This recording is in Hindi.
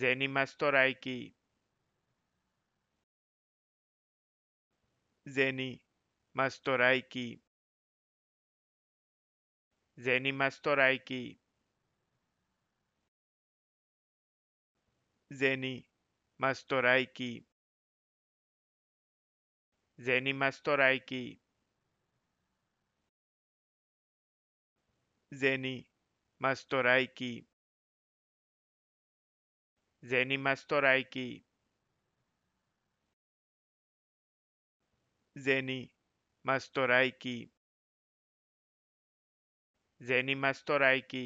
जेनिमेस्तोराई की जेनी मस्तोराई की जेनी मस्तोराई की जेनी मस्तोराई की जेनी मस्तोराई की जेनी मस्तोराई की जेनिमेस्तोराई की जेनी मस्तोराई की जेनी मस्तोराई की